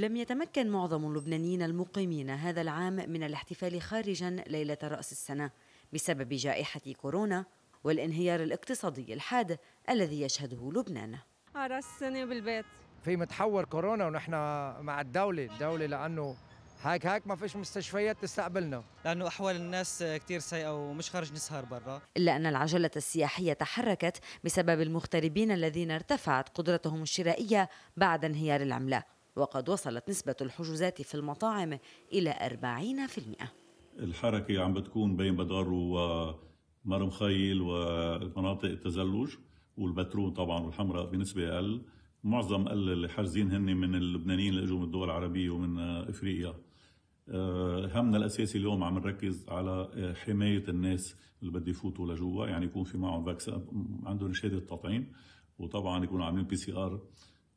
لم يتمكن معظم اللبنانيين المقيمين هذا العام من الاحتفال خارجا ليلة رأس السنة بسبب جائحة كورونا والانهيار الاقتصادي الحاد الذي يشهده لبنان رأس السنة بالبيت في متحور كورونا ونحن مع الدولة الدولة لأنه هيك هيك ما فيش مستشفيات تستقبلنا لانه احوال الناس كثير سيئه ومش خارج نسهر برا الا ان العجله السياحيه تحركت بسبب المغتربين الذين ارتفعت قدرتهم الشرائيه بعد انهيار العمله وقد وصلت نسبة الحجوزات في المطاعم إلى 40% الحركة عم بتكون بين بدر ومرم خيل ومناطق التزلج والبترول طبعا والحمراء بنسبة أقل معظم اللي حاجزين هن من اللبنانيين اللي اجوا من الدول العربية ومن إفريقيا آه، همنا الاساسي اليوم عم نركز على آه، حمايه الناس اللي بده يفوتوا لجوا يعني يكون في معهم فاكسين عندهم شهاده تطعيم وطبعا يكونوا عاملين بي سي ار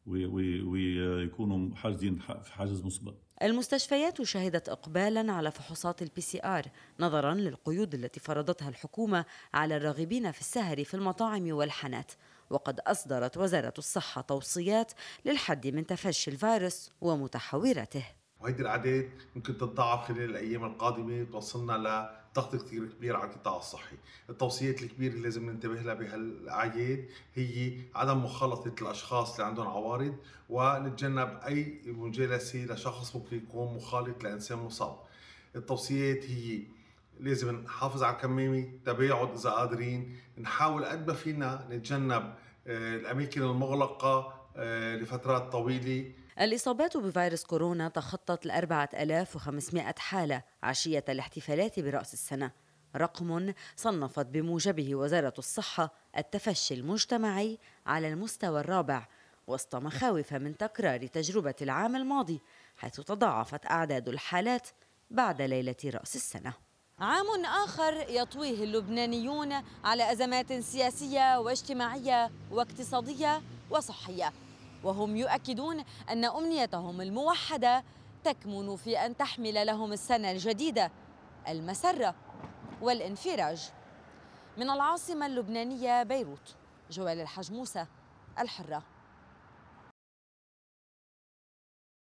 ويكونوا حاجزين في حاجز مسبق المستشفيات شهدت اقبالا على فحوصات البي سي ار نظرا للقيود التي فرضتها الحكومه على الراغبين في السهر في المطاعم والحانات وقد اصدرت وزاره الصحه توصيات للحد من تفشي الفيروس ومتحوراته وهيدي الأعداد ممكن تتضاعف خلال الأيام القادمة توصلنا لضغط كثير كبير على القطاع الصحي التوصيات الكبيرة اللي لازم ننتبه لها بهالأعياد هي عدم مخالطة الأشخاص اللي عندهم عوارض ونتجنب أي مجالسة لشخص ممكن يكون مخالط لإنسان مصاب التوصيات هي لازم نحافظ على الكمامة تباعد إذا قادرين نحاول قد ما فينا نتجنب آه، الأماكن المغلقة آه، لفترات طويلة الإصابات بفيروس كورونا تخطت ال 4500 حالة عشية الاحتفالات برأس السنة رقم صنفت بموجبه وزارة الصحة التفشي المجتمعي على المستوى الرابع وسط مخاوف من تكرار تجربة العام الماضي حيث تضاعفت أعداد الحالات بعد ليلة رأس السنة عام آخر يطويه اللبنانيون على أزمات سياسية واجتماعية واقتصادية وصحية وهم يؤكدون أن أمنيتهم الموحدة تكمن في أن تحمل لهم السنة الجديدة المسرة والانفراج من العاصمة اللبنانية بيروت جوال الحج موسى الحرة